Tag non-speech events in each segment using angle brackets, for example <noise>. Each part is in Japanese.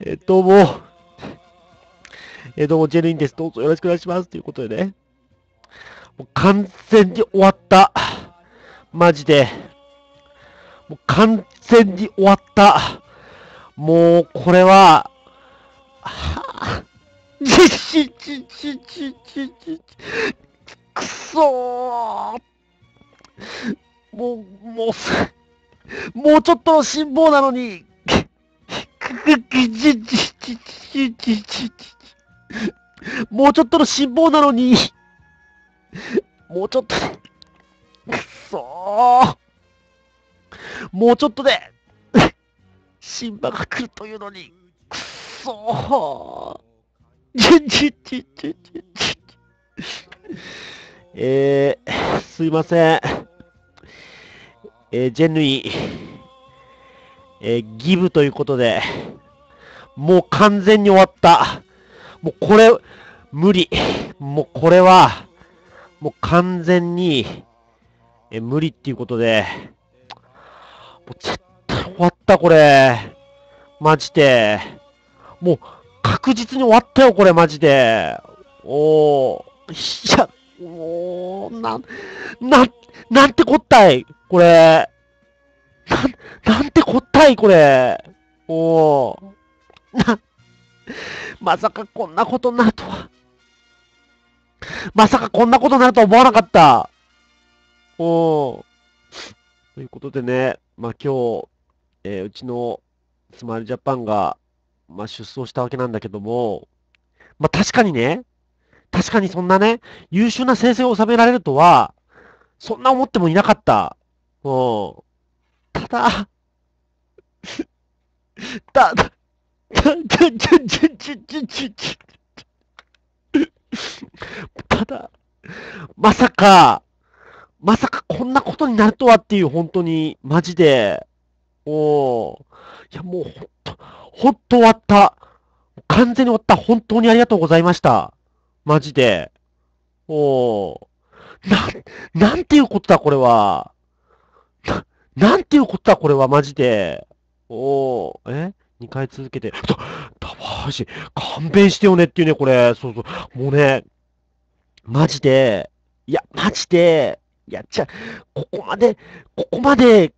えどうもえどうも、ジェルインです。どうぞよろしくお願いします。ということでね。もう完全に終わった。マジで。もう完全に終わった。もう、これは、はぁ、じちちちちちち、くそーもう、もう、もうちょっとの辛抱なのに、くくじちちちちち、もうちょっとの辛抱なのに、もうちょっと、くそーもうちょっとで、シンバが来るというのに、くそー。えー、すいません。えー、ジェヌイ、えー、ギブということで、もう完全に終わった。もうこれ、無理。もうこれは、もう完全に、えー、無理っていうことで、もう絶対終わった、これ。マジで。もう、確実に終わったよ、これ、マジで。おー。いや、おー、な、な、なんてこったい、これ。な、なんてこったい、これ。おー。な、まさかこんなことになるとは。まさかこんなことになるとは思わなかった。おー。ということでね、まあ、今日、えー、うちのスマイルジャパンが、まあ、出走したわけなんだけども、まあ、確かにね、確かにそんなね、優秀な先生を収められるとは、そんな思ってもいなかった。うん。ただ、<laughs> た、だ、た、ただ、まさか、まさかこんなことになるとはっていう、本当に、マジで。おいや、もう、ほんと、ほんと終わった。完全に終わった。本当にありがとうございました。マジで。おな、なんていうことだ、これは。な、なんていうことだ、これは、マジで。おえ二回続けて、た、た高し、勘弁してよねっていうね、これ。そうそう。もうね、マジで、いや、マジで、やや、じゃここまで、ここまで、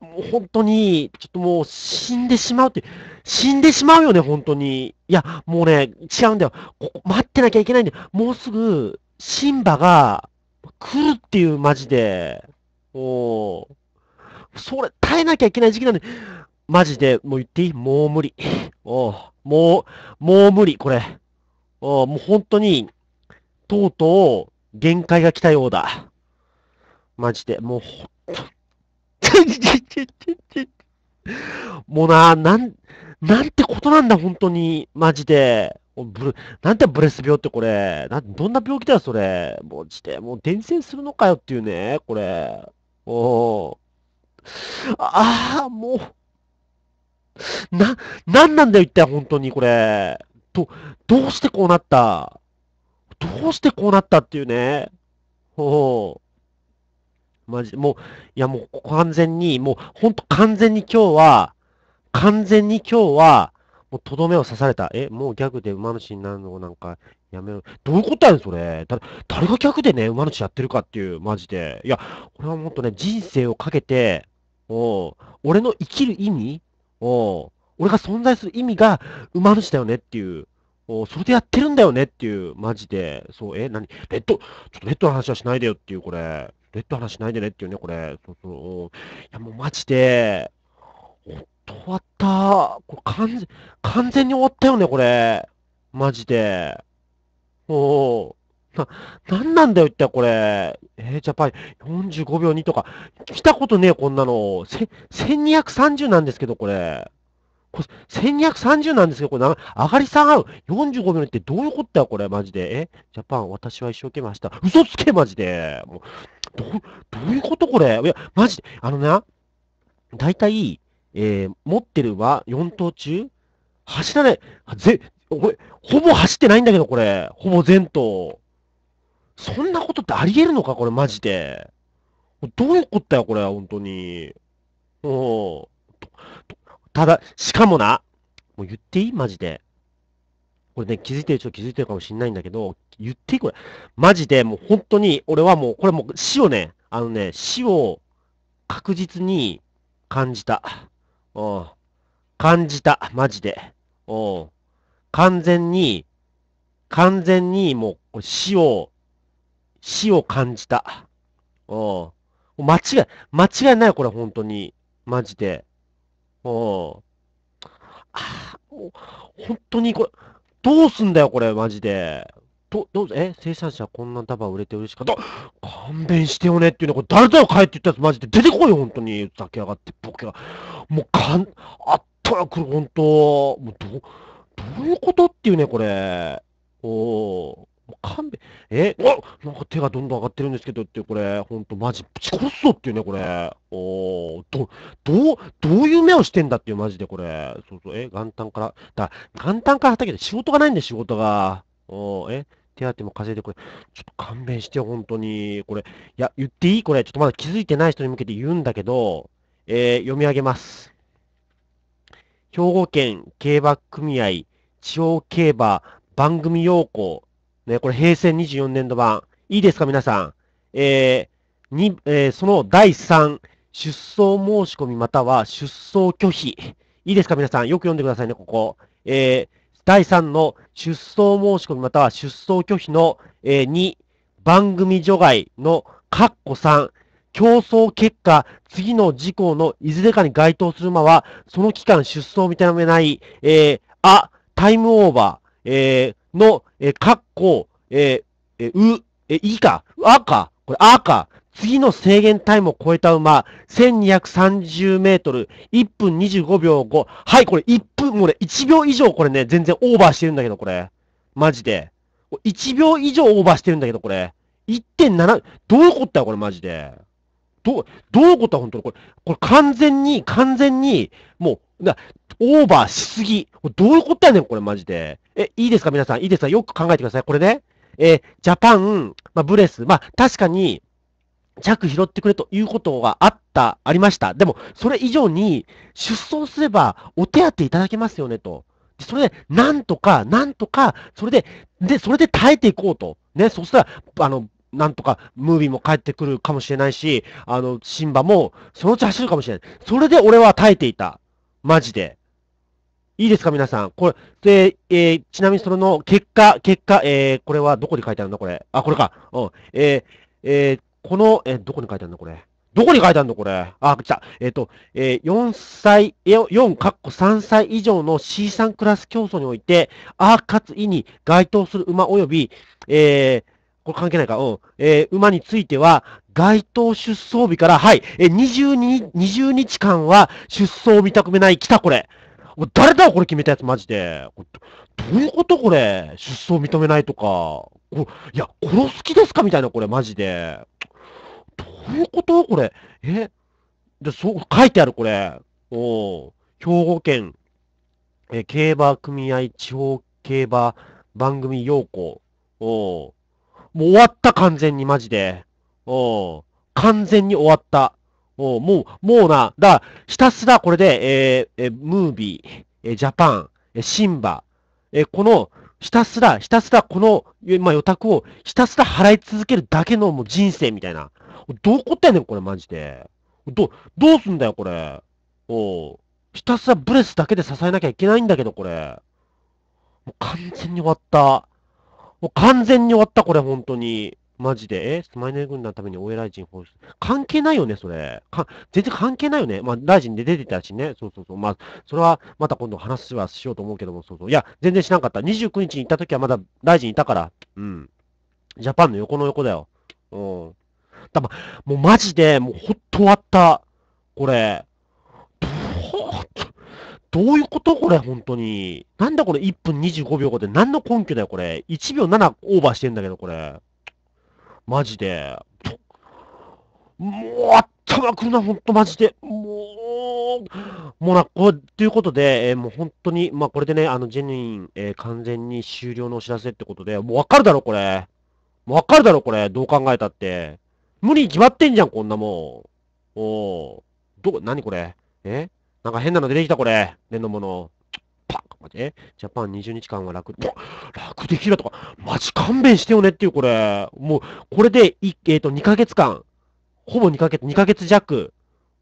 もう本当に、ちょっともう死んでしまうって、死んでしまうよね、本当に。いや、もうね、違うんだよ。ここ待ってなきゃいけないんだよ。もうすぐ、シンバが来るっていう、マジで。おー。それ、耐えなきゃいけない時期なんで、マジで、もう言っていいもう無理。おもう、もう無理、これ。おもう本当に、とうとう、限界が来たようだ。マジで。もう、ほと。もうな、なん、なんてことなんだ、本当に。マジで。ブルなんてブレス病ってこれ。などんな病気だよ、それ。もう、で。て、もう伝染するのかよっていうね、これ。おああ、もう。な、なんなんだよ、一体、本当に、これ。ど、どうしてこうなったどうしてこうなったっていうね。おお。マジ、もう、いやもう完全に、もう本当完全に今日は、完全に今日は、もうとどめを刺された。え、もうギャグで馬主になるのなんか、やめろ。どういうことやねん、それ。だ、誰がグでね、馬主やってるかっていう、マジで。いや、俺はもっとね、人生をかけて、お俺の生きる意味お俺が存在する意味が馬主だよねっていう。おそれでやってるんだよねっていう、マジで。そう、え、何レッド、ちょっとレッドの話はしないでよっていう、これ。レッド話ないでねっていうね、これ。そうそう。いや、もうマジで、終わった。これ完全、完全に終わったよね、これ。マジで。おお。な、なんなんだよ、一体これ。えー、ジャパン、45秒2とか。来たことねえ、こんなの。せ、1230なんですけど、これ。これ、1230なんですけど、これ、上がり下がる。45秒ってどういうことだよ、これ、マジで。えジャパン、私は一生懸命走った。嘘つけ、マジで。もうど、どういうことこれいや、マジで、あのな、大体、えー、持ってるは4頭中、走らない、ぜ、俺、ほぼ走ってないんだけど、これ。ほぼ全頭。そんなことってあり得るのかこれ、マジで。どういうことだよ、これ、本当に。うん。ただ、しかもな、もう言っていいマジで。これね、気づいてる人気づいてるかもしれないんだけど、言っていいこれ。マジで、もう本当に、俺はもう、これもう死をね、あのね、死を確実に感じた。うん。感じた。マジで。うん。完全に、完全にもう死を、死を感じた。うん。間違い、間違いない、これ本当に。マジで。うん。あう、本当にこれ、どうすんだよ、これ、マジで。ど、どう、え生産者こんな束売れて嬉しかった。勘弁してよねっていうのこれ誰だよ、帰って言ったやつ、マジで。出てこいよ、本当に。炊き上がって、ボケが。もう、かん、あったら来る、本当もう、ど、どういうことっていうね、これ。おー。もう勘弁、えおなんか手がどんどん上がってるんですけどって、これ、ほんとマジ、ぶち殺すぞっていうね、これ。おー、ど、どう、どういう目をしてんだっていう、マジでこれ。そうそう、え元旦から、だ、元旦から畑で仕事がないんで、仕事が。おー、え手当も稼いで、これ、ちょっと勘弁して、本当に。これ、いや、言っていいこれ、ちょっとまだ気づいてない人に向けて言うんだけど、えー、読み上げます。兵庫県競馬組合地方競馬番組要項ね、これ平成24年度版。いいですか、皆さん。えー、に、えー、その第3、出走申し込みまたは出走拒否。いいですか、皆さん。よく読んでくださいね、ここ。えー、第3の出走申し込みまたは出走拒否の、えー、2、番組除外の括弧3、競争結果、次の事項のいずれかに該当する馬は、その期間出走を認めない、えー、あ、タイムオーバー、えー、のえー、かっこ、えー、えー、う、え、いか、あか、これ、あか、次の制限タイムを超えた馬、1230メートル、1分25秒5。はい、これ1分、もうね、1秒以上これね、全然オーバーしてるんだけど、これ。マジで。1秒以上オーバーしてるんだけど、これ。1.7、どういうことだよ、これ、マジで。どう、どういうことだ、本当に。これ、これ完全に、完全に、もう、オーバーしすぎ。どういうことやねん、これマジで。え、いいですか皆さん。いいですかよく考えてください。これね。えー、ジャパン、まあ、ブレス。まあ、確かに、着拾ってくれということがあった、ありました。でも、それ以上に、出走すればお手当ていただけますよね、と。それで、なんとか、なんとか、それで、で、それで耐えていこうと。ね、そしたら、あの、なんとか、ムービーも帰ってくるかもしれないし、あの、シンバも、そのうち走るかもしれない。それで俺は耐えていた。マジで。いいですか、皆さん。これ、で、えー、ちなみにその結果、結果、えー、これはどこに書いてあるのこれ。あ、これか。うん。えー、えー、この、えー、どこに書いてあるのこれ。どこに書いてあるのこれ。あ、来た。えっ、ー、と、えー、4歳、4、かっこ3歳以上の C3 クラス競争において、あ、かつ、いに該当する馬及び、えー、これ関係ないか。うん。えー、馬については、該当出走日から、はい、えー、22, 20日間は出走を見たくめない。来た、これ。誰だこれ決めたやつ、マジで。どういうことこれ出走認めないとか。いや、殺す気ですかみたいな、これ、マジで。どういうことこれ。えで、そう、書いてある、これ。お兵庫県、え競馬組合地方競馬番組要項。おもう終わった、完全に、マジで。お完全に終わった。もう、もう、もうな、だ、ひたすらこれで、えー、えー、ムービー、えー、ジャパン、えー、シンバ、えー、この、ひたすら、ひたすらこの、まあ、予託をひたすら払い続けるだけのもう人生みたいな。どうこったんねん、これ、マジで。ど、どうすんだよ、これ。おひたすらブレスだけで支えなきゃいけないんだけど、これ。もう完全に終わった。もう完全に終わった、これ、本当に。マジで、えマイネル軍団のために大江大臣報ン放出。関係ないよね、それ。か、全然関係ないよね。まあ、大臣で出てたしね。そうそうそう。まあ、それは、また今度話はしようと思うけども、そうそう。いや、全然しなかった。29日に行った時はまだ大臣いたから。うん。ジャパンの横の横だよ。うん。たま、もうマジで、もうほっと終わった。これ。どう、どういうことこれ、本当に。なんだこれ、1分25秒後で何の根拠だよ、これ。1秒7オーバーしてんだけど、これ。マジで。もう、あったまくな、ほんとマジで。もう、もうな、こう、ということで、えー、もう本当に、まあこれでね、あの、ジェニイン、えー、完全に終了のお知らせってことで、もうわかるだろ、これ。もうわかるだろ、これ。どう考えたって。無理に決まってんじゃん、こんなもん。おー。ど、なにこれえなんか変なの出てきた、これ。例のもの。かで、ジャパン20日間は楽、楽できるとか、マジ勘弁してよねっていう、これ。もう、これで、えっ、ー、と、2ヶ月間、ほぼ2ヶ月、2ヶ月弱、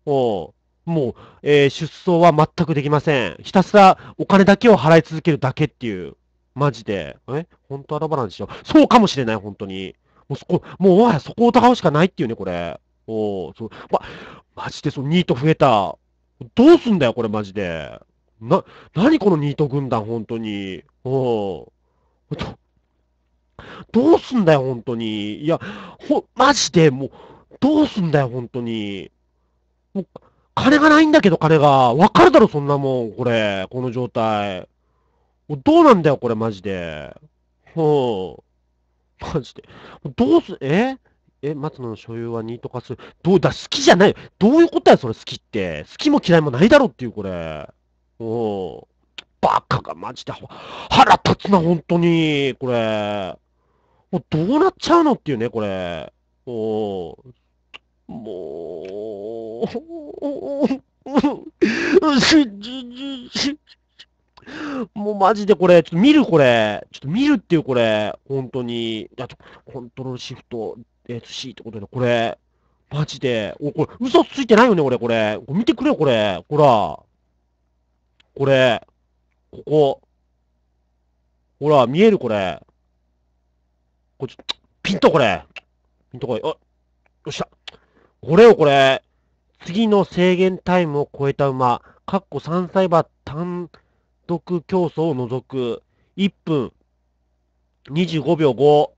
もう、もうえー、出走は全くできません。ひたすらお金だけを払い続けるだけっていう、マジで。え本当アラバなんでしょそうかもしれない、本当に。もうそこ、もうもはやそこを疑うしかないっていうね、これ。おそう、ま、マジでそう、ニート増えた。どうすんだよ、これマジで。な、何このニート軍団、本当に。うん。ど、どうすんだよ、本当に。いや、ほ、マジで、もう、どうすんだよ、本当に。もう、金がないんだけど、金が。わかるだろ、そんなもん、これ。この状態。もうどうなんだよ、これ、マジで。うん。マジで。どうす、ええ、松野の所有はニート化する。どうだ、好きじゃない。どういうことや、それ好きって。好きも嫌いもないだろっていう、これ。おバカがマジで腹立つな、本当に。これ。もうどうなっちゃうのっていうね、これ。おもう、もうマジでこれ、ちょっと見るこれ、ちょっと見るっていうこれ、本当に、あと、コントロールシフト、えと C ってことで、これ、マジで、お、これ、嘘ついてないよね、俺、これ。見てくれよ、これ。ほら。これ、ここ。ほら、見えるこれ。こっち、ピンとこれ。ピンとこい。あ、よっしゃ。これをこれ、次の制限タイムを超えた馬、かっこ3歳馬単独競争を除く、1分25秒5。ど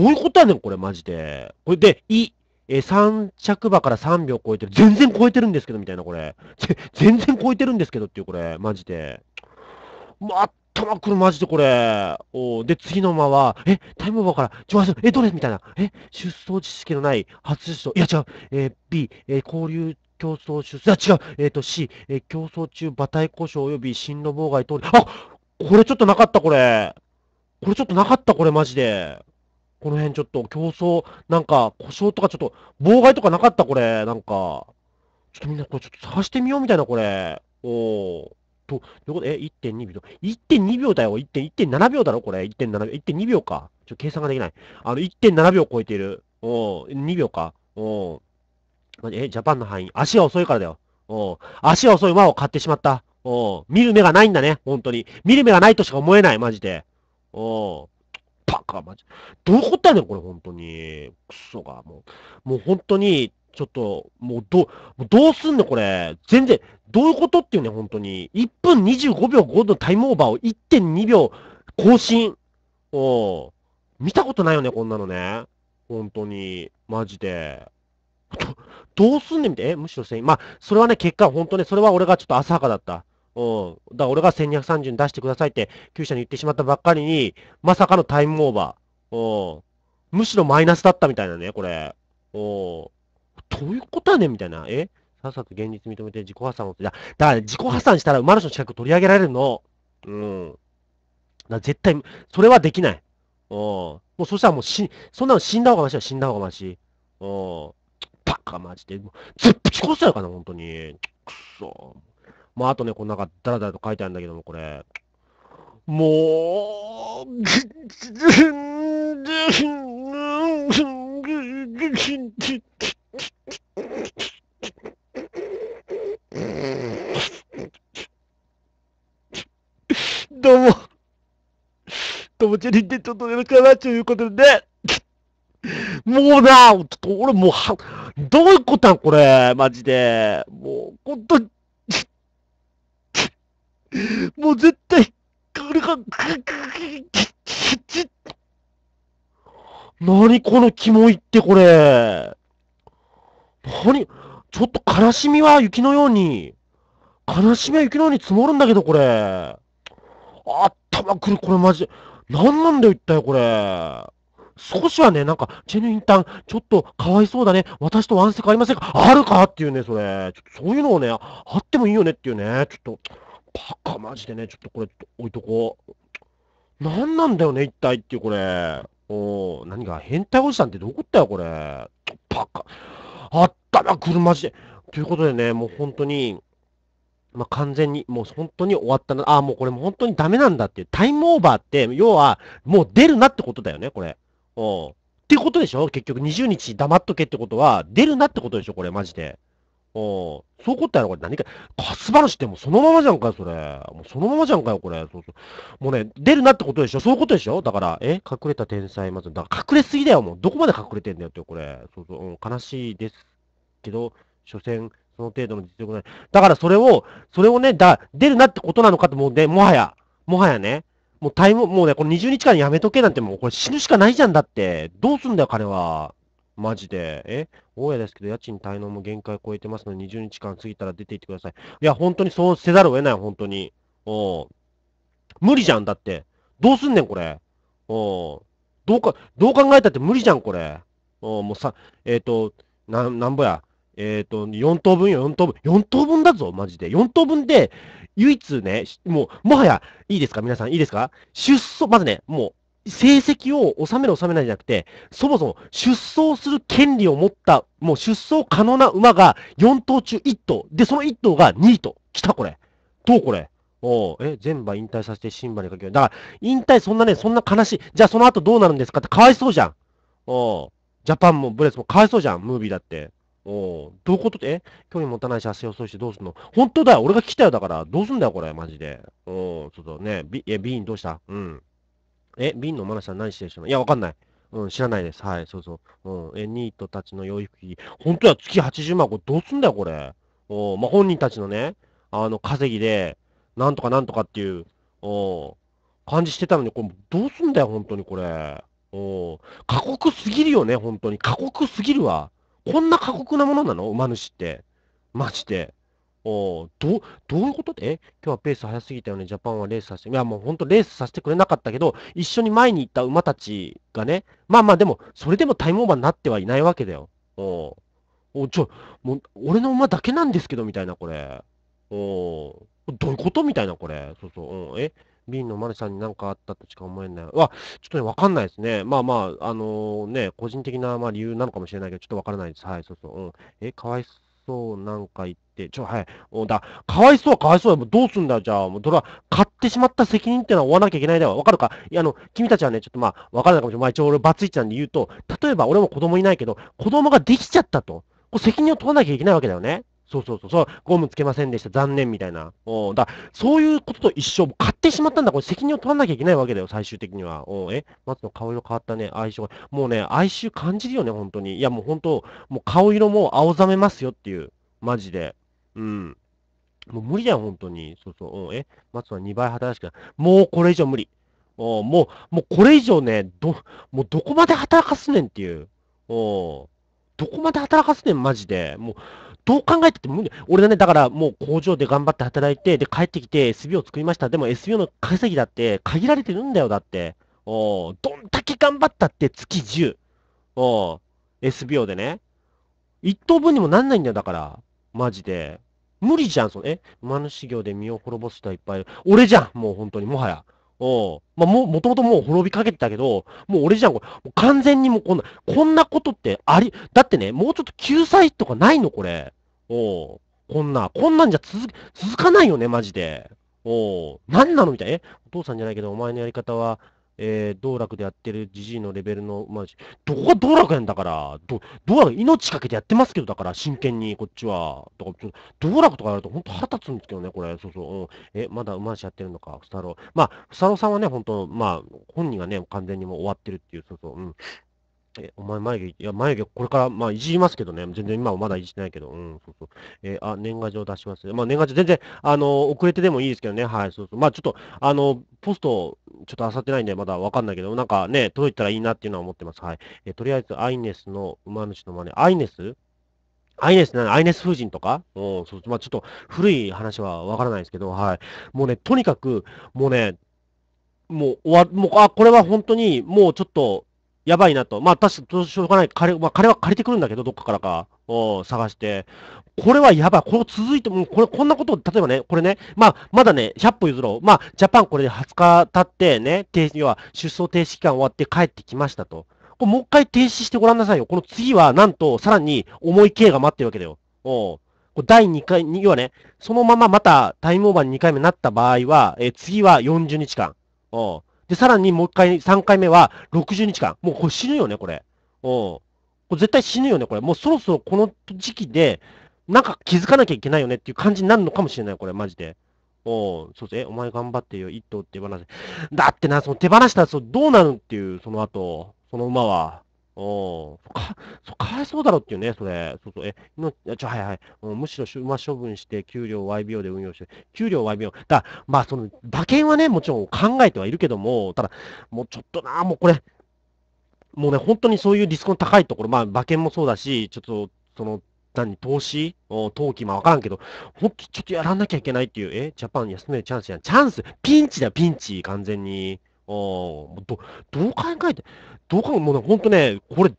ういうことやねん、これ、マジで。これで、い、え3着馬から3秒超えてる。全然超えてるんですけど、みたいな、これ。全然超えてるんですけどっていう、これ。マジで。まあ、頭くる、マジでこれ。おで、次の馬は、え、タイムオーバーから、ちょ、え、どれみたいな。え、出走知識のない初出走。いや、違う。えー、B、えー、交流競争出走。あ、違う。えっ、ー、と、C、えー、競争中馬体故障及び進路妨害り。あこれちょっとなかった、これ。これちょっとなかった、これ、マジで。この辺ちょっと競争、なんか故障とかちょっと妨害とかなかったこれ、なんか。ちょっとみんなこれちょっと探してみようみたいな、これ。おお。と、とこで、え、1.2秒。1.2秒だよ。1.7秒だろ、これ。1.7秒。1.2秒か。ちょっと計算ができない。あの、1.7秒超えている。おお。2秒か。おお。え、ジャパンの範囲。足が遅いからだよ。おお。足が遅い馬を買ってしまった。おお。見る目がないんだね、本当に。見る目がないとしか思えない、マジで。おお。バカ、マジ。どういうことやねん、これ、本当に。クソが、もう。もう本当に、ちょっと、もうど、うどうすんのこれ。全然、どういうことっていうね、本当に。1分25秒5のタイムオーバーを1.2秒更新。お見たことないよね、こんなのね。本当に。マジで。ど、どうすんねんみたいな。え、むしろせまあ、それはね、結果、本当ね、それは俺がちょっと浅はかだった。うん。だ俺が1230に出してくださいって、旧社に言ってしまったばっかりに、まさかのタイムオーバー。うん。むしろマイナスだったみたいなね、これ。うん。どういうことやねんみたいな。えさっさと現実認めて自己破産を。だだから自己破産したら馬主の資格取り上げられるの。うん。だ絶対、それはできない。うん。もうそしたらもうし、そんなの死んだ方がましは死んだ方がまし。うん。バカマジで。もう、絶対殺しちゃうかな、本当に。くそ。まあ、あとね、この中、だらだらと書いてあるんだけども、これ。もう、どうも、友達にゃってちょっとよかなということで、もうな、ちょっと俺もうは、どういうことなんこれ、マジで。もう、本当と、もう絶対、これが、何このキモいってこれ。何ちょっと悲しみは雪のように、悲しみは雪のように積もるんだけど、これ。あったまくる、これマジ。何なんだよ、一体これ。少しはね、なんか、チェヌインターン、ちょっとかわいそうだね。私とワンセクありませんかあるかっていうね、それ。ちょっとそういうのをね、あってもいいよねっていうね。ちょっと。バカマジでね、ちょっとこれ置いとこう。何なんだよね、一体っていうこれ。お何が変態おじさんってどこったよ、これ。バカ。あったな、車じで。ということでね、もう本当に、まあ、完全に、もう本当に終わったな。あ、もうこれも本当にダメなんだっていう。タイムオーバーって、要は、もう出るなってことだよね、これ。おってことでしょ結局20日黙っとけってことは、出るなってことでしょこれ、マジで。そうこったやろ、これ何か、カスバラシってもうそのままじゃんかよ、それ。もうそのままじゃんかよ、これ。そうそうもうね、出るなってことでしょそういうことでしょだから、え隠れた天才まず、だから隠れすぎだよ、もう。どこまで隠れてんだよって、これ。そうそう、うん、悲しいですけど、所詮、その程度の実力ない。だからそれを、それをね、だ、出るなってことなのかて、もうね、で、もはや、もはやね、もうタイム、もうね、この20日間やめとけなんてもうこれ死ぬしかないじゃんだって。どうすんだよ、彼は。マジで。え大家ですけど、家賃滞納も限界超えてますので、20日間過ぎたら出ていってください。いや、本当にそうせざるを得ない、本当に。お無理じゃん、だって。どうすんねん、これ。おどうか、どう考えたって無理じゃん、これ。おもうさ、えっ、ー、と、な、なんぼや。えっ、ー、と、4等分よ、4等分。4等分だぞ、マジで。4等分で、唯一ね、もう、もはや、いいですか、皆さん、いいですか出走、まずね、もう、成績を収める収めないじゃなくて、そもそも出走する権利を持った、もう出走可能な馬が4頭中1頭。で、その1頭が2位と。来たこれ。どうこれ。おえ、全馬引退させて新馬にかける。だから、引退そんなね、そんな悲しい。じゃあその後どうなるんですかってかわいそうじゃん。おジャパンもブレスもかわいそうじゃん、ムービーだって。おどういうことで、え距離持たないし、足をそうしてどうすんの本当だよ、俺が来たよだから、どうすんだよ、これ、マジで。おそうそうね、ビ、え、ビーンどうしたうん。え、瓶のマナさん何してる人いや、わかんない。うん、知らないです。はい、そうそう。うん、え、ニートたちの養育費、本当や、月80万、これどうすんだよ、これ。おまあ、本人たちのね、あの、稼ぎで、なんとかなんとかっていう、お感じしてたのに、これどうすんだよ、本当にこれ。お過酷すぎるよね、本当に。過酷すぎるわ。こんな過酷なものなの馬主って。マジで。おどどういうことで今日はペース早すぎたよね、ジャパンはレースさせて、いやもう本当レースさせてくれなかったけど、一緒に前に行った馬たちがね、まあまあでも、それでもタイムオーバーになってはいないわけだよ。おおちょ、もう俺の馬だけなんですけど、みたいな、これ。おどういうことみたいな、これ。そうそう、うん、え瓶の丸さんに何かあったとしか思えない。わ、ちょっとね、わかんないですね。まあまあ、あのー、ね、個人的な、まあ、理由なのかもしれないけど、ちょっとわからないです。はい、そうそう。うん、え、かわいそう、なんか言って、ちょ、はい。うだ、かわいそうはかわいそうだもうどうすんだよ、じゃあ。もう、それは、買ってしまった責任ってのは負わなきゃいけないだよ。わかるかいや、あの、君たちはね、ちょっとまあ、わからないかもしれない。まあ、一応俺、バツイちゃんで言うと、例えば俺も子供いないけど、子供ができちゃったと。こ責任を取らなきゃいけないわけだよね。そうそうそう、そうゴムつけませんでした、残念みたいな。おだそういうことと一緒、買ってしまったんだ、これ責任を取らなきゃいけないわけだよ、最終的には。おえ、松の顔色変わったね、哀愁が。もうね、哀愁感じるよね、本当に。いや、もう本当、もう顔色も青ざめますよっていう、マジで。うん。もう無理だよ、本当に。そうそう、おえ、松は2倍働しかもうこれ以上無理。おもう、もうこれ以上ね、ど、もうどこまで働かすねんっていう。おどこまで働かすねん、マジで。もう、どう考えてて無理。俺はね、だからもう工場で頑張って働いて、で、帰ってきて SBO を作りました。でも SBO の稼ぎだって限られてるんだよ、だって。おどんだけ頑張ったって月10。お SBO でね。一等分にもなんないんだよ、だから。マジで。無理じゃん、その、え馬主業で身を滅ぼす人はいっぱいいる。俺じゃんもう本当に、もはや。おまあ、も、もともともう滅びかけてたけど、もう俺じゃん、これ。もう完全にもうこんな、こんなことってあり、だってね、もうちょっと救済とかないの、これ。おこんな、こんなんじゃ続、続かないよね、マジで。お何なのみたいな。えお父さんじゃないけど、お前のやり方は、えー、道楽でやってるじじいのレベルの、まあ、どこが道楽やんだから、ど、道楽、命かけてやってますけど、だから、真剣に、こっちは。とか、道楽とかやると、ほんと腹立つんですけどね、これ、そうそう、うん、え、まだ馬主やってるのか、ふさろまあ、ふさろさんはね、ほんと、まあ、本人がね、完全にもう終わってるっていう、そうそう、うん。え、お前眉毛、いや、眉毛これから、まあ、いじりますけどね。全然今はまだいじってないけど、うん、そうそう。えー、あ、年賀状出します。まあ、年賀状全然、あの、遅れてでもいいですけどね。はい、そうそう。まあ、ちょっと、あの、ポスト、ちょっとあさってないんで、まだわかんないけど、なんかね、届いたらいいなっていうのは思ってます。はい。えー、とりあえず、アイネスの馬主の真似。アイネスアイネスな、アイネス夫人とかうん、そう、まあ、ちょっと古い話はわからないですけど、はい。もうね、とにかく、もうね、もう終わ、もう、あ、これは本当に、もうちょっと、やばいなと。まあ、確かに、しょうがない。彼、まあ、彼は借りてくるんだけど、どっかからか、を探して。これはやばい。これ続いても、これ、こんなこと、例えばね、これね、まあ、まだね、100歩譲ろう。まあ、ジャパンこれで20日経ってね、停止、要は出走停止期間終わって帰ってきましたと。これもう一回停止してごらんなさいよ。この次は、なんと、さらに重い刑が待ってるわけだよ。おう第2回、要はね、そのまままたタイムオーバーに2回目になった場合は、え次は40日間。おで、さらにもう一回、3回目は60日間。もうこれ死ぬよね、これ。うん。これ絶対死ぬよね、これ。もうそろそろこの時期で、なんか気づかなきゃいけないよねっていう感じになるのかもしれない、これ、マジで。おそうえ、お前頑張ってよ、一頭手放せ。だってな、その手放したらどうなるっていう、その後、その馬は。おか、そかわいそうだろっていうね、それ。そうそう、え、のちょ、はいはい。うむしろ、ま、処分して、給料 YBO で運用して、給料 YBO。だ、まあ、その、馬券はね、もちろん考えてはいるけども、ただ、もうちょっとな、もうこれ、もうね、本当にそういうリスクの高いところ、まあ、馬券もそうだし、ちょっと、その、何、投資投機もわからんけど、ほんと、ちょっとやらなきゃいけないっていう、え、ジャパン休めるチャンスやん。チャンスピンチだ、ピンチ、完全に。おど、どう考えて、どうかもう本当ね、これ考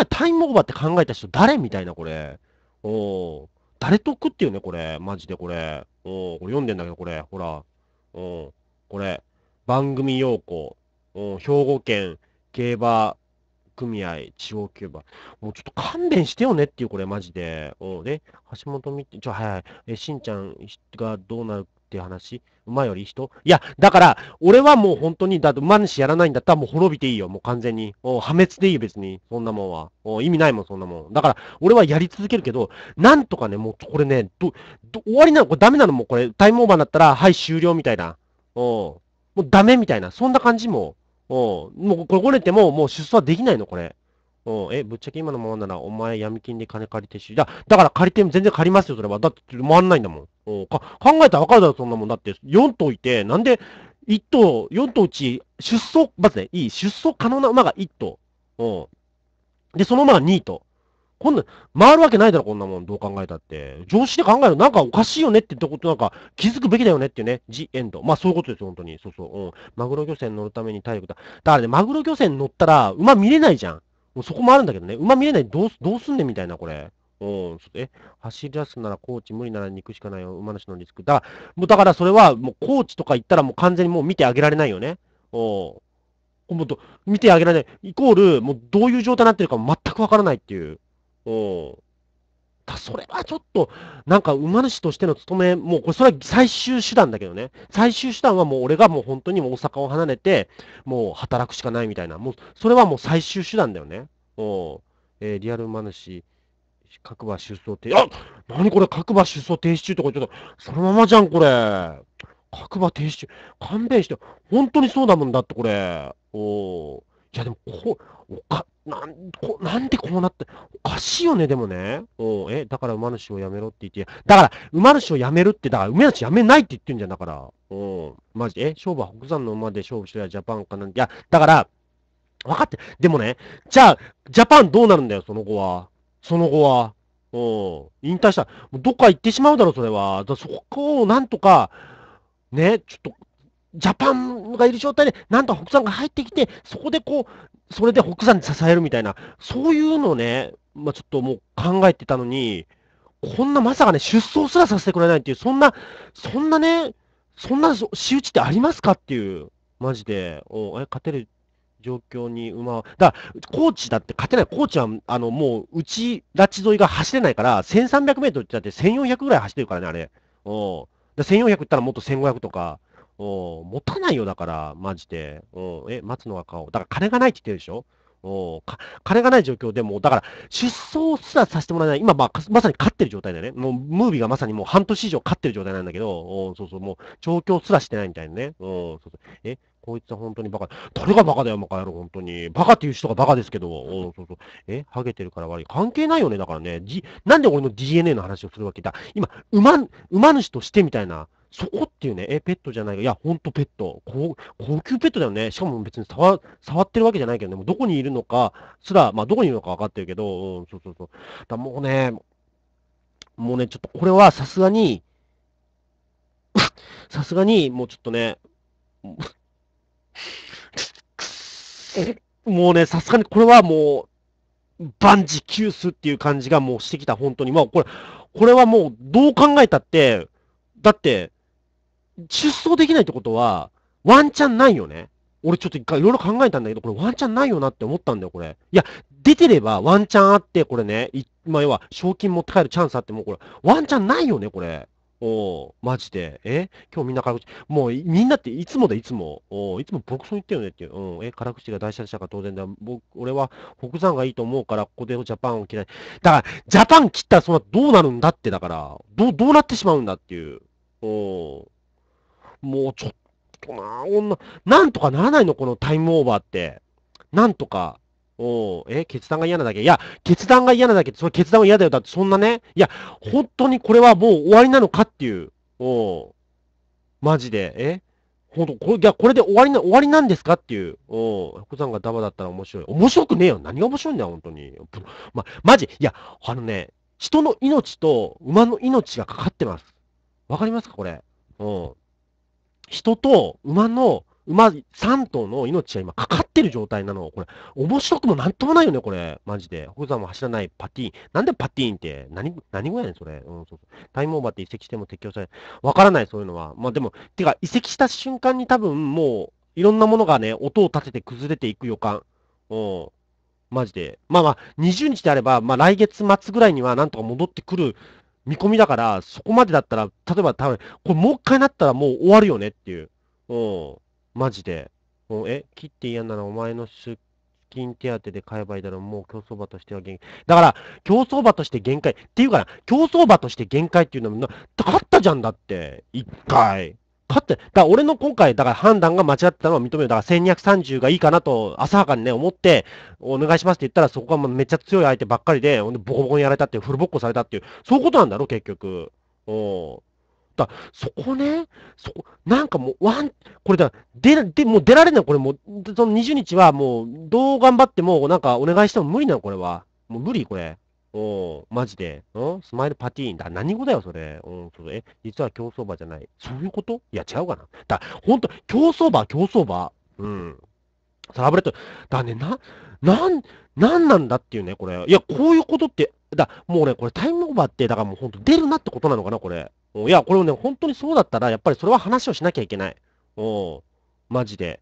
え、タイムオーバーって考えた人誰みたいな、これ。お誰得っていうね、これ。マジでこれ。おこれ読んでんだけど、これ。ほら。おこれ。番組要項。お兵庫県競馬組合地方競馬。もうちょっと勘弁してよねっていう、これ、マジで。おで、橋本み、て、ちょ、はい、はい。え、しんちゃんがどうなるって話。馬より人いや、だから、俺はもう本当に、だって馬主やらないんだったらもう滅びていいよ、もう完全に。破滅でいいよ、別に。そんなもんは。意味ないもん、そんなもん。だから、俺はやり続けるけど、なんとかね、もうこれね、ど、ど終わりなのこれダメなのもうこれ、タイムオーバーになったら、はい、終了みたいな。うもうダメみたいな。そんな感じもおうもうこれ折れても、もう出走はできないの、これ。おえ、ぶっちゃけ今のままなら、お前闇金で金借りてし、だだから借りて、全然借りますよ、それは。だって回んないんだもん。うん、か考えたら赤かるだろ、そんなもん。だって、4頭いて、なんで、1頭、4頭うち、出走、まずね、いい、出走可能な馬が1頭。うん。で、その馬は2頭。こんな、回るわけないだろ、こんなもん。どう考えたって。常識で考えるなんかおかしいよねってこと、なんか気づくべきだよねっていうね。ジ・エンド。まあそういうことです本当に。そうそう。うん。マグロ漁船乗るために体力だ。だからね、マグロ漁船乗ったら、馬見れないじゃん。もうそこもあるんだけどね。馬見れない。どうどうすんねんみたいな、これ。うん、え、走り出すなら高知無理なら肉行くしかないよ。馬主のリスク。だから、もうだからそれは、もう高知とか行ったらもう完全にもう見てあげられないよね。おうもっと、見てあげられない。イコール、もうどういう状態になってるか全くわからないっていう。おうだそれはちょっと、なんか馬主としての務め、もうこれ、それは最終手段だけどね。最終手段はもう俺がもう本当に大阪を離れて、もう働くしかないみたいな。もう、それはもう最終手段だよね。おうえー、リアル馬主。各馬出走停止、あ何これ、各馬出走停止中とか、ちょっと、そのままじゃん、これ。各馬停止中。勘弁して、本当にそうだもんだって、これ。おお。いや、でも、こう、おか、なんこ、なんでこうなって、おかしいよね、でもね。おえ、だから馬主をやめろって言って、だから、馬主をやめるって、だから、馬主やめないって言ってんじゃん、だから。おマジで、え、勝負は北山の馬で勝負してりジャパンかなんて、いや、だから、分かって、でもね、じゃあ、ジャパンどうなるんだよ、その後は。その後は。うん。引退した。どっか行ってしまうだろう、それは。だそこをなんとか、ね、ちょっと、ジャパンがいる状態で、なんと北山が入ってきて、そこでこう、それで北山に支えるみたいな、そういうのをね、まあ、ちょっともう考えてたのに、こんなまさかね、出走すらさせてくれないっていう、そんな、そんなね、そんな仕打ちってありますかっていう、マジで。おえ、勝てる状況に馬だコーチだって勝てない、コーチはあのもう、うち拉致沿いが走れないから、1300メートルってだって1400ぐらい走ってるからね、あれ。おだ1400ったらもっと1500とか。お持たないよ、だから、マジで。おえ、つのが顔。だから金がないって言ってるでしょおか金がない状況でも、だから出走すらさせてもらえない、今、まあ、まさに勝ってる状態だよね。もう、ムービーがまさにもう半年以上勝ってる状態なんだけど、おそうそう、もう、調教すらしてないみたいなね。おそうそうえこいつは本当にバカ。誰がバカだよ、バカ野郎、本当に。バカっていう人がバカですけど。おそうそう。えハゲてるから悪い。関係ないよね、だからね。じ、なんで俺の DNA の話をするわけだ。今、馬、馬主としてみたいな。そこっていうね、え、ペットじゃないいや、ほんとペット。高高級ペットだよね。しかも別に触触ってるわけじゃないけどね、もうどこにいるのかすら、まあどこにいるのか分かってるけど、うん、そうそうそう。だもうね、もうね、ちょっとこれはさすがに、<laughs> さすがに、もうちょっとね、もうね、さすがにこれはもう、万事休すっていう感じがもうしてきた、本当に。まあ、これ、これはもう、どう考えたって、だって、出走できないってことは、ワンチャンないよね。俺ちょっと一回いろいろ考えたんだけど、これワンチャンないよなって思ったんだよ、これ。いや、出てればワンチャンあって、これね、まあ、要は賞金持って帰るチャンスあっても、これ、ワンチャンないよね、これ。おマジで。え今日みんな辛口。もう、みんなっていつもだ、いつも。おいつもボクうン言っるよねっていう。うん。え、辛口が大社たが当然だ。僕、俺は北山がいいと思うから、ここでジャパンを嫌い。だから、ジャパン切ったらその後どうなるんだって、だから、どう、どうなってしまうんだっていう。おもうちょっとな女、なんとかならないのこのタイムオーバーって。なんとか。おえ、決断が嫌なだけいや、決断が嫌なだけって、その決断は嫌だよ。だってそんなね、いや、本当にこれはもう終わりなのかっていう、おマジで、え本当これ、いや、これで終わりな、終わりなんですかっていう。お福さんがダバだったら面白い。面白くねえよ。何が面白いんだよ、本当に。ま、マジ、いや、あのね、人の命と馬の命がかかってます。わかりますか、これ。うん。人と馬の馬3頭の命が今かかってる状態なの。これ、面白くもなんともないよね、これ。マジで。北山も走らないパティーン。なんでパティーンって、何、何語やねん、それ。うん、そうそう。タイムオーバーって移籍しても適用されわからない、そういうのは。まあでも、てか、移籍した瞬間に多分もう、いろんなものがね、音を立てて崩れていく予感。うん。マジで。まあまあ、20日であれば、まあ来月末ぐらいにはなんとか戻ってくる見込みだから、そこまでだったら、例えば多分、これもう一回なったらもう終わるよねっていう。うん。マジで、もう、え、切って嫌ならお前の出金手当で買えばいいだろう。もう競走馬としては限界。だから、競走馬として限界。っていうかな、競走馬として限界っていうのは、勝ったじゃんだって。一回。勝って、だから俺の今回、だから判断が間違ってたのは認める。だから1230がいいかなと、浅はかにね、思って、お願いしますって言ったら、そこがめっちゃ強い相手ばっかりで、ボコボコにやられたっていう、フルボッコされたっていう、そういうことなんだろ、結局。おだそこね、そこ、なんかもう、ワン、これだ、で、で、もう出られない、これもう、その20日はもう、どう頑張っても、なんかお願いしても無理なの、これは。もう無理、これ。おマジで。うんスマイルパティーンだ。何語だよ、それ。うん、それ。え、実は競走馬じゃない。そういうこといや、違うかな。だ、ほんと、競走馬、競走馬。うん。サラブレッド。だね、な、なん、なんなんだっていうね、これ。いや、こういうことってだ、もうね、これタイムオーバーって、だからもう本当出るなってことなのかな、これ。いや、これをね、本当にそうだったら、やっぱりそれは話をしなきゃいけない。うん。マジで。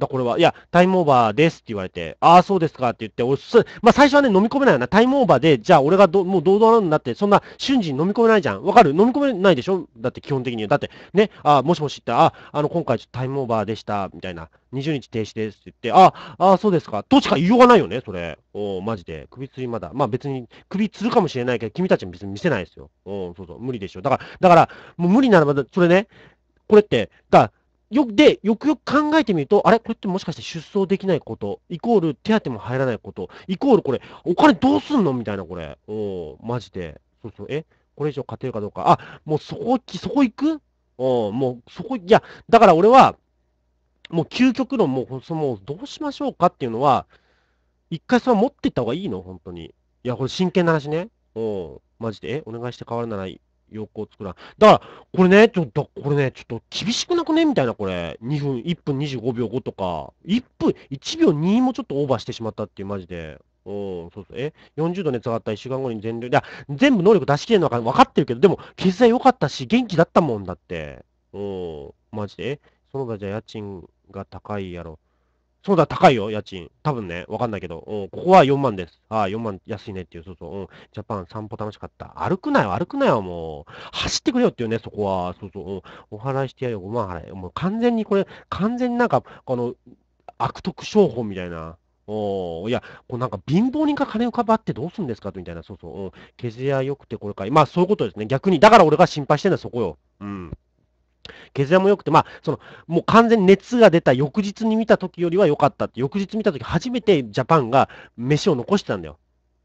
だこれは、いや、タイムオーバーですって言われて、ああ、そうですかって言って、俺、まあ、最初はね、飲み込めないよな。タイムオーバーで、じゃあ俺がど、もう堂々なんだって、そんな瞬時に飲み込めないじゃん。わかる飲み込めないでしょだって基本的に。だって、ね、あもしもしって、ああの、今回ちょっとタイムオーバーでした、みたいな。20日停止ですって言って、ああ、そうですか。としか言いようがないよね、それ。おマジで。首吊りまだ。まあ別に、首吊るかもしれないけど、君たちも別に見せないですよ。うん、そうそう、無理でしょ。だから、だから、もう無理ならば、それね、これって、だよ、で、よくよく考えてみると、あれこれってもしかして出走できないこと、イコール手当も入らないこと、イコールこれ、お金どうすんのみたいな、これ。おマジで。そうそう、えこれ以上勝てるかどうか。あ、もうそこ、そこ行くおもうそこ、いや、だから俺は、もう究極論、もう、その、どうしましょうかっていうのは、一回それ持ってった方がいいの本当に。いや、これ真剣な話ね。うん。マジで、えお願いして変わるならいい。横作らん。だから、これね、ちょっと、これね、ちょっと厳しくなくねみたいな、これ。2分、1分25秒5とか、1分、1秒2もちょっとオーバーしてしまったっていう、マジで。うん、そうそう。え ?40 度熱上がった1週間後に全力、いや、全部能力出し切れるのか分かってるけど、でも、決済良かったし、元気だったもんだって。うん、マジで。その他じゃ家賃が高いやろ。そうだ、高いよ、家賃。多分ね、わかんないけど、うん、ここは4万です。ああ、4万安いねっていう、そうそう、うん、ジャパン散歩楽しかった。歩くなよ、歩くなよ、もう。走ってくれよっていうね、そこは。そうそう、うん、お払いしてやるよ、5万払え。もう完全にこれ、完全になんか、この、悪徳商法みたいな。おいや、こうなんか貧乏人が金をかばってどうすんですかみたいな、そうそう、うん、削りは良くてこれかい。まあそういうことですね、逆に。だから俺が心配してるんだ、そこよ。うん。毛づやも良くて、まあ、その、もう完全に熱が出た翌日に見た時よりは良かったって、翌日見た時初めてジャパンが飯を残してたんだよ。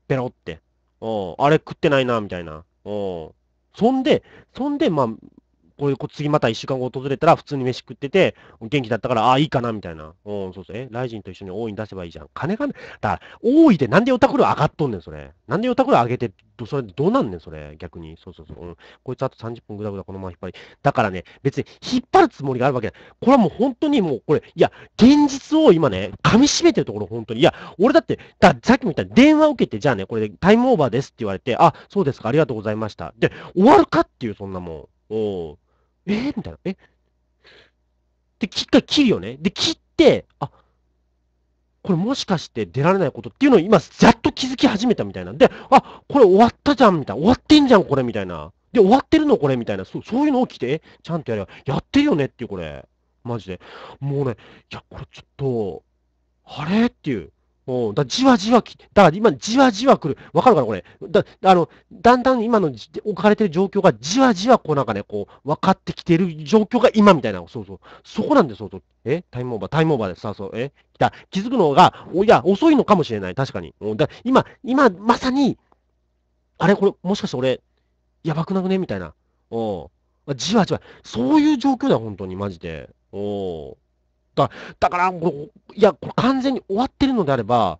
ペロって。うん。あれ食ってないな、みたいな。うん。そんで、そんで、まあ、こういう、次また一週間後訪れたら、普通に飯食ってて、元気だったから、ああ、いいかな、みたいな。うん、そうそう。え、ライジンと一緒に大いに出せばいいじゃん。金が、ね、だから、大いでなんでヨタクル上がっとんねん、それ。なんでヨタクル上げて、それどうなんねん、それ。逆に。そうそうそう。うん。こいつあと30分ぐだぐだこのまま引っ張り。だからね、別に引っ張るつもりがあるわけない。これはもう本当にもう、これ、いや、現実を今ね、噛み締めてるところ、本当に。いや、俺だって、ださっきも言った電話を受けて、じゃあね、これでタイムオーバーですって言われて、あ、そうですか、ありがとうございました。で、終わるかっていう、そんなもん。おうえみたいな。えで、一回切るよね。で、切って、あ、これもしかして出られないことっていうのを今、ざっと気づき始めたみたいな。で、あ、これ終わったじゃん、みたいな。終わってんじゃん、これ、みたいな。で、終わってるの、これ、みたいな。そうそういうのを着て、え、ちゃんとやれば、やってるよねっていう、これ。マジで。もうね、いや、これちょっと、あれっていう。うん、だじわじわき、だから今、じわじわ来る。わかるかな、これ。だ、あの、だんだん今の置かれてる状況が、じわじわ、こうなんかね、こう、分かってきてる状況が今みたいな。そうそう。そこなんですよ、そうえタイムオーバー、タイムオーバーです。さあ、そう、え来た。気づくのが、おいや、遅いのかもしれない。確かに。うん、だ今、今、まさに、あれ、これ、もしかして俺、やばくなくねみたいな。うん。じわじわ。そういう状況だ、本当に、マジで。おだだから、いや、これ完全に終わってるのであれば、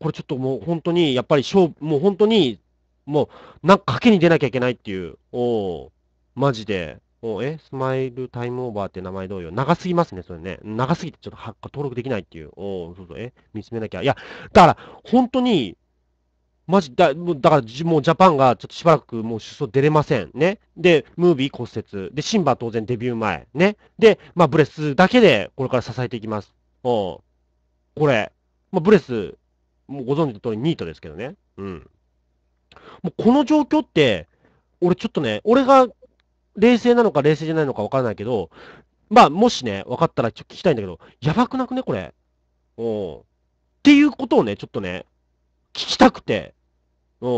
これちょっともう本当に、やっぱり勝負、もう本当に、もう、なんか賭けに出なきゃいけないっていう、おマジで。おえスマイルタイムオーバーって名前同様。長すぎますね、それね。長すぎてちょっと登録できないっていう。おそうそう、え見つめなきゃ。いや、だから、本当に、マジだ、もうだから、もうジャパンがちょっとしばらくもう出走出れません。ね。で、ムービー骨折。で、シンバ当然デビュー前。ね。で、まあ、ブレスだけでこれから支えていきます。うん。これ。まあ、ブレス、もうご存知の通りニートですけどね。うん。もうこの状況って、俺ちょっとね、俺が冷静なのか冷静じゃないのかわからないけど、まあ、もしね、分かったらちょっと聞きたいんだけど、やばくなくね、これ。うん。っていうことをね、ちょっとね、聞きたくて、うん、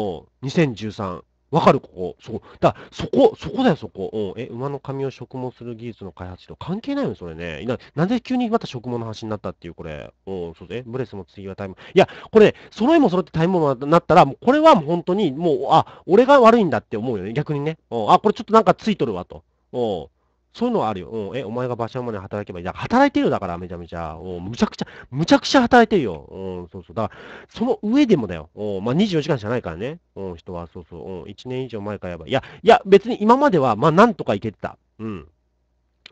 2013。わかるここ。そこ。だそこ、そこだよ、そこ。うえ、馬の髪を植毛する技術の開発と関係ないよね、それね。な、なんで急にまた植毛の話になったっていう、これ。うそうえ、ブレスも次はタイム。いや、これ、揃いも揃ってタイムになったら、もうこれはもう本当に、もう、あ、俺が悪いんだって思うよね、逆にね。うあ、これちょっとなんかついとるわ、と。うそういうのはあるよ。うん、え、お前が馬車馬で働けばいい。だから働いてるよ、だから、めちゃめちゃ。うん、むちゃくちゃ、むちゃくちゃ働いてるよ。うん、そうそう。だから、その上でもだよ。うん、まあ、24時間じゃないからね。うん、人は、そうそう。うん、1年以上前からやばい。いや、いや、別に今までは、まあ、なんとかいけてた。うん。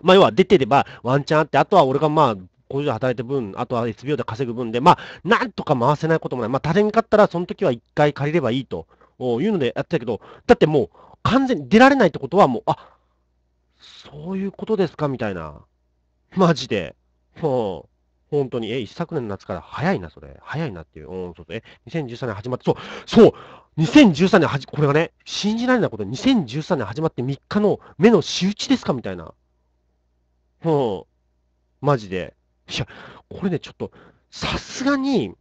まあ、要は出てればワンチャンあって、あとは俺がまあ、工場で働いた分、あとは SBO で稼ぐ分で、まあ、なんとか回せないこともない。まあ、足りんかったら、その時は一回借りればいいというのでやってたけど、だってもう、完全に出られないってことは、もう、あ、そういうことですかみたいな。マジで。ほう、本当に。え、一昨年の夏から早いな、それ。早いなっていう。うん、そうえ、2013年始まって、そう、そう !2013 年はじ、これがね、信じられないこと、2013年始まって3日の目の仕打ちですかみたいな。ほう、マジで。いや、これね、ちょっと、さすがに、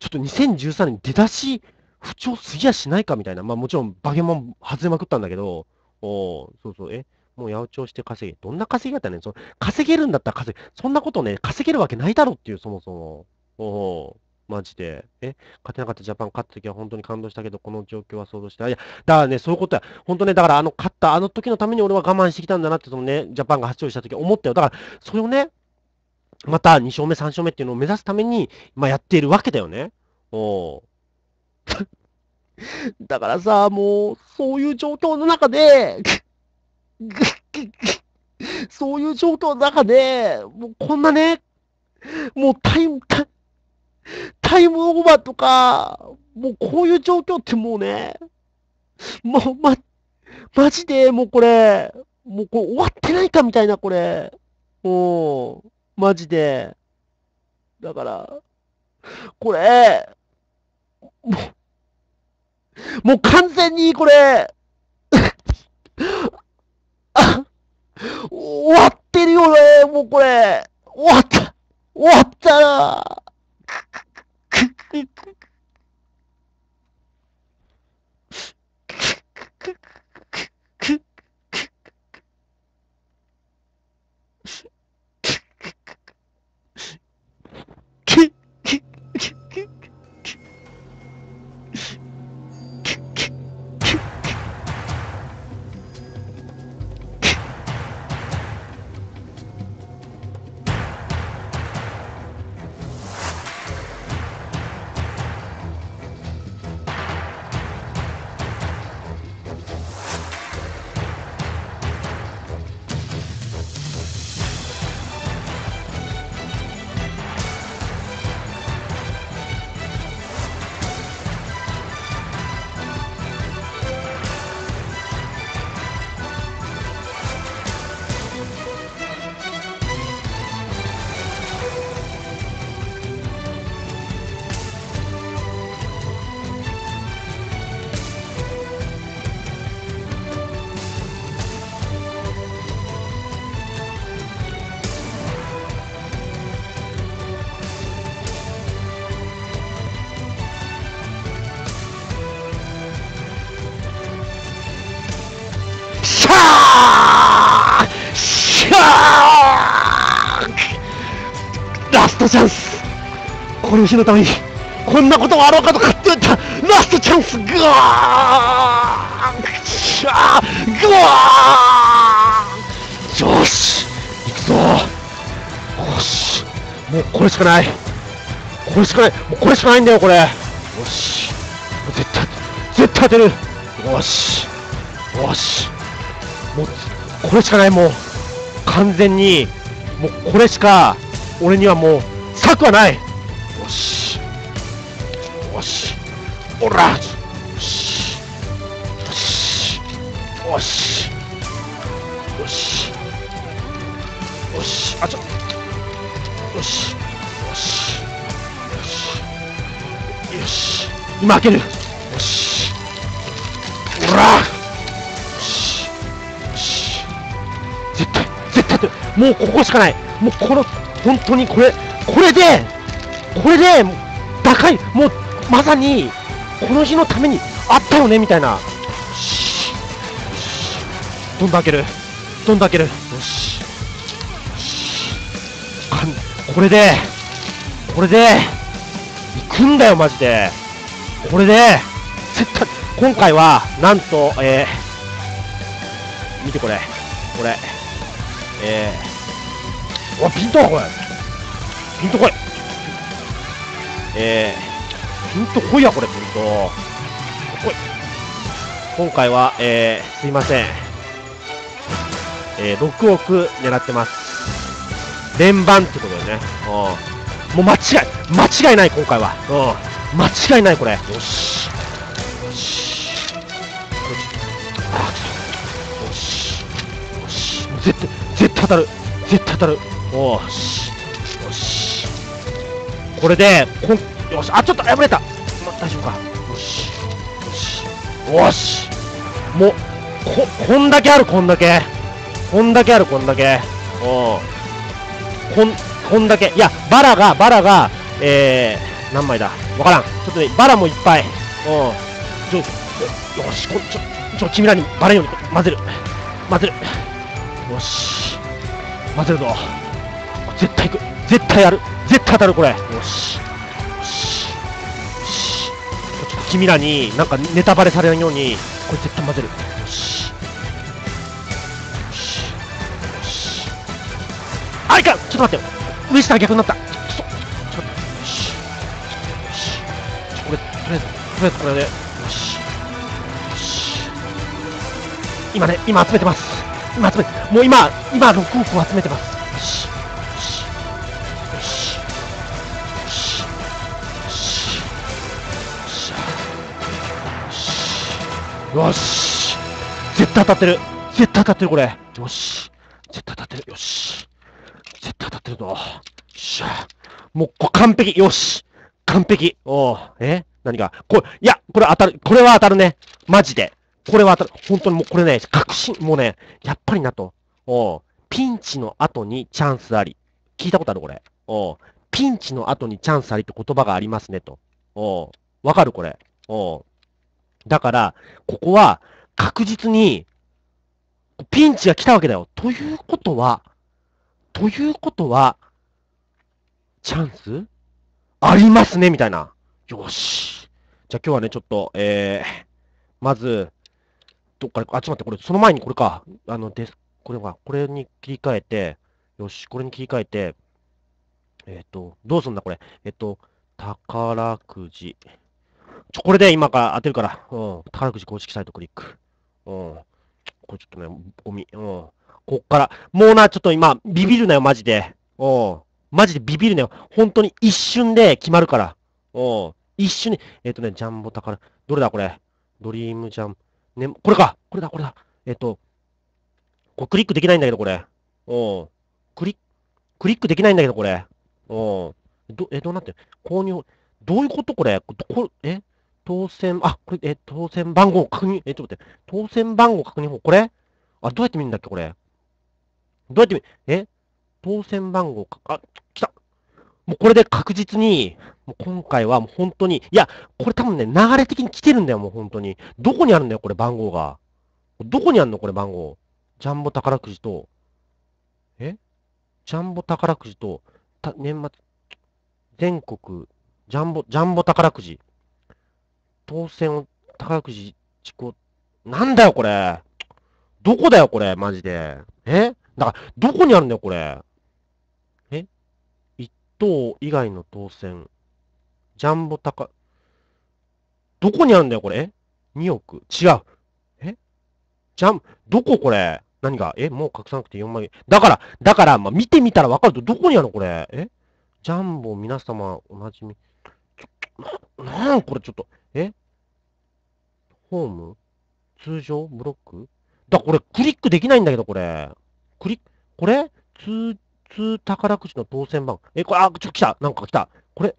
ちょっと2013年出だし、不調すぎやしないかみたいな。まあもちろん、バケモン外れまくったんだけど、おそうそう、え、もう八百長して稼げ。どんな稼ぎ方ねその稼げるんだったら稼げ。そんなことね、稼げるわけないだろっていう、そもそも。おお、マジで。え勝てなかったジャパン勝った時は本当に感動したけど、この状況は想像して。いや、だからね、そういうことや。本当ね、だからあの勝った、あの時のために俺は我慢してきたんだなって、そのね、ジャパンが発勝した時思ったよ。だから、それをね、また2勝目、3勝目っていうのを目指すために、今やっているわけだよね。おお <laughs> だからさ、もう、そういう状況の中で <laughs> そういう状況の中で、もうこんなね、もうタイム、タイムオーバーとか、もうこういう状況ってもうね、もうま、マジでもうこれ、もうこれ終わってないかみたいな、これ。もう、マジで。だから、これ、もう、もう完全にこれ、あ終わってるよねもうこれ終わった終わったなチャンスこの日のためにこんなことがあろうかと勝手に言ったラストチャンスグワーくしーグワーよし行くぞよしもうこれしかないこれしかないもうこれしかないんだよこれよし絶対絶対当てるよしよしもうこれしかないもう完全にもうこれしか俺にはもうなくはないよしよしおらよしよしよしよしよしあちょよしよしよしよし今開けるよしおらよしよし絶対絶対もうここしかないもうこの本当にこれこれで、これで、高い、もう、まさに、この日のためにあったよね、みたいな。どんどん開ける。どんどん開ける。よし。これで、これで、行くんだよ、マジで。これで、絶対、今回は、なんと、えー、見てこれ。これ。えー、わ、ピントはこれ。ピンとこいえー、ピンとこいやこれピンとこい今回は、えー、すいませんえー、6億狙ってます連番ってことだよねうんもう間違い間違いない今回はうん間違いないこれよしよしよしよし絶対絶対当たる絶対当たるおーしこれでこんよしあちょっと破れた、ま、大丈夫かよしよしよしもうここんだけあるこんだけこんだけあるこんだけうんこんこんだけいやバラがバラがえー、何枚だわからんちょっとねバラもいっぱいうんちょよしこちょちょ君らにバレんように混ぜる混ぜるよし混ぜるぞ絶対いく絶対やる絶対当たるこれよしよしよし君らになんかネタバレされないようにこれ絶対混ぜるよしよしよしあいかちょっと待って上下逆になったちょっととよよししこれりあえずとりあえずこれでよしよし今ね今集めてます今集めてもう今今6億を集めてますよし絶対当たってる絶対当たってるこれよし絶対当たってるよし絶対当たってるぞよっしゃもうこ完璧よし完璧おーえ何がこれ、いや、これ当たる。これは当たるね。マジで。これは当たる。本当にもうこれね、確信、もうね、やっぱりなと。おうピンチの後にチャンスあり。聞いたことあるこれ。おうピンチの後にチャンスありって言葉がありますねと。おうわかるこれ。おうだから、ここは確実にピンチが来たわけだよ。ということは、ということは、チャンスありますね、みたいな。よし。じゃあ今日はね、ちょっと、えー、まず、どっかで、あ、ちょっと待って、これ、その前にこれか。あの、です、これは、これに切り替えて、よし、これに切り替えて、えっ、ー、と、どうすんだ、これ。えっ、ー、と、宝くじ。ちょ、これで今から当てるから。うん。宝くじ公式サイトクリック。うん。これちょっとね、ゴミ。うん。こっから。もうな、ちょっと今、ビビるなよ、マジで。うん。マジでビビるなよ。本当に一瞬で決まるから。うん。一瞬に、えっ、ー、とね、ジャンボ宝。どれだ、これ。ドリームジャン。ね、これか。これだ、これだ。えっ、ー、と、これクリックできないんだけど、これ。うん。クリック、クリックできないんだけど、これ。うん。ど、え、どうなってる購入、どういうことこれこ、え当選、あ、これ、え、当選番号確認、え、ちょっと待って、当選番号確認法、これあ、どうやって見るんだっけ、これ。どうやって見、え当選番号か、あ、来た。もうこれで確実に、もう今回はもう本当に、いや、これ多分ね、流れ的に来てるんだよ、もう本当に。どこにあるんだよ、これ番号が。どこにあるの、これ番号。ジャンボ宝くじと、えジャンボ宝くじと、た年末、全国、ジャンボ、ジャンボ宝くじ。当選を高くじちこ、なんだよこれ。どこだよこれ、マジで。えだから、どこにあるんだよこれ。え一等以外の当選。ジャンボ高、どこにあるんだよこれ。え ?2 億。違う。えジャン、どここれ何がえもう隠さなくて4万円。だから、だから、まあ、見てみたらわかると、どこにあるのこれ。えジャンボ皆様おなじみ。な、なんこれちょっと。えホーム通常ブロックだ、これクリックできないんだけど、これ。クリック、これ通、通宝くじの当選番。え、これ、あ、ちょ、来たなんか来た。これ、